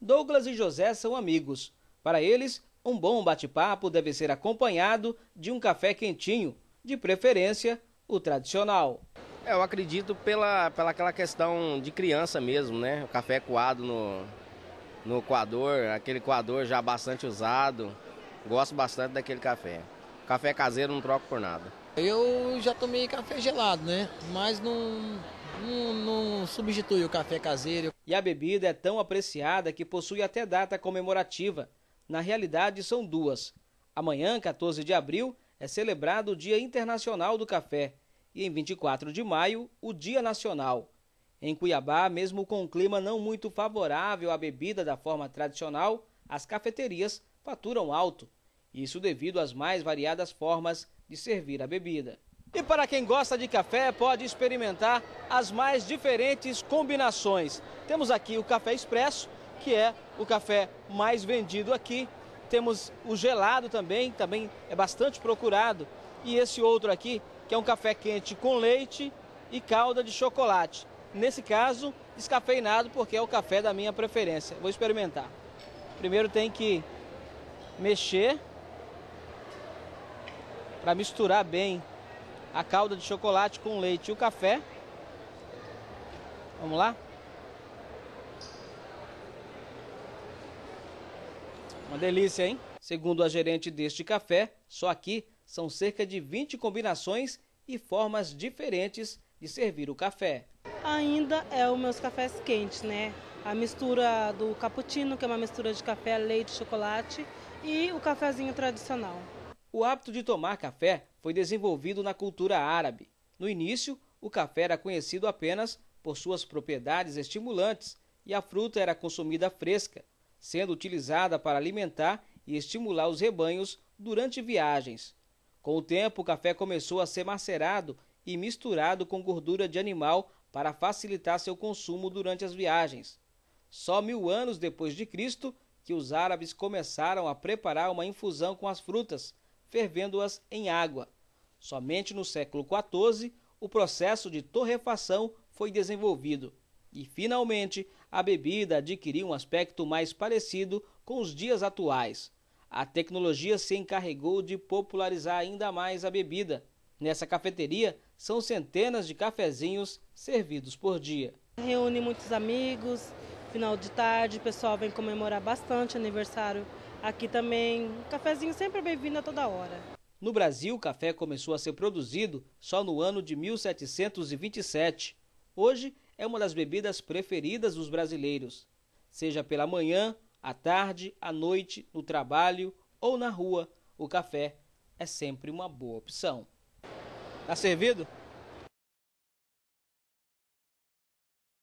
Douglas e José são amigos. Para eles, um bom bate-papo deve ser acompanhado de um café quentinho, de preferência o tradicional. É, eu acredito pela, pela aquela questão de criança mesmo, né? O café coado no, no coador, aquele coador já bastante usado. Gosto bastante daquele café. Café caseiro não troco por nada. Eu já tomei café gelado, né? Mas não, não, não substitui o café caseiro. E a bebida é tão apreciada que possui até data comemorativa. Na realidade, são duas. Amanhã, 14 de abril, é celebrado o Dia Internacional do Café e, em 24 de maio, o Dia Nacional. Em Cuiabá, mesmo com um clima não muito favorável à bebida da forma tradicional, as cafeterias faturam alto. Isso devido às mais variadas formas de servir a bebida. E para quem gosta de café, pode experimentar as mais diferentes combinações. Temos aqui o café expresso, que é o café mais vendido aqui. Temos o gelado também, também é bastante procurado. E esse outro aqui, que é um café quente com leite e calda de chocolate. Nesse caso, descafeinado, porque é o café da minha preferência. Vou experimentar. Primeiro tem que mexer para misturar bem a calda de chocolate com leite e o café. Vamos lá? Uma delícia, hein? Segundo a gerente deste café, só aqui são cerca de 20 combinações e formas diferentes de servir o café. Ainda é os meus cafés quentes, né? A mistura do cappuccino, que é uma mistura de café, leite, chocolate, e o cafezinho tradicional. O hábito de tomar café foi desenvolvido na cultura árabe. No início, o café era conhecido apenas por suas propriedades estimulantes e a fruta era consumida fresca, sendo utilizada para alimentar e estimular os rebanhos durante viagens. Com o tempo, o café começou a ser macerado e misturado com gordura de animal para facilitar seu consumo durante as viagens. Só mil anos depois de Cristo que os árabes começaram a preparar uma infusão com as frutas, fervendo-as em água. Somente no século XIV o processo de torrefação foi desenvolvido e, finalmente, a bebida adquiriu um aspecto mais parecido com os dias atuais. A tecnologia se encarregou de popularizar ainda mais a bebida. Nessa cafeteria são centenas de cafezinhos servidos por dia. Reúne muitos amigos, final de tarde, o pessoal vem comemorar bastante aniversário Aqui também, um cafezinho sempre é bem-vindo a toda hora. No Brasil, o café começou a ser produzido só no ano de 1727. Hoje é uma das bebidas preferidas dos brasileiros, seja pela manhã, à tarde, à noite, no trabalho ou na rua. O café é sempre uma boa opção. Tá servido?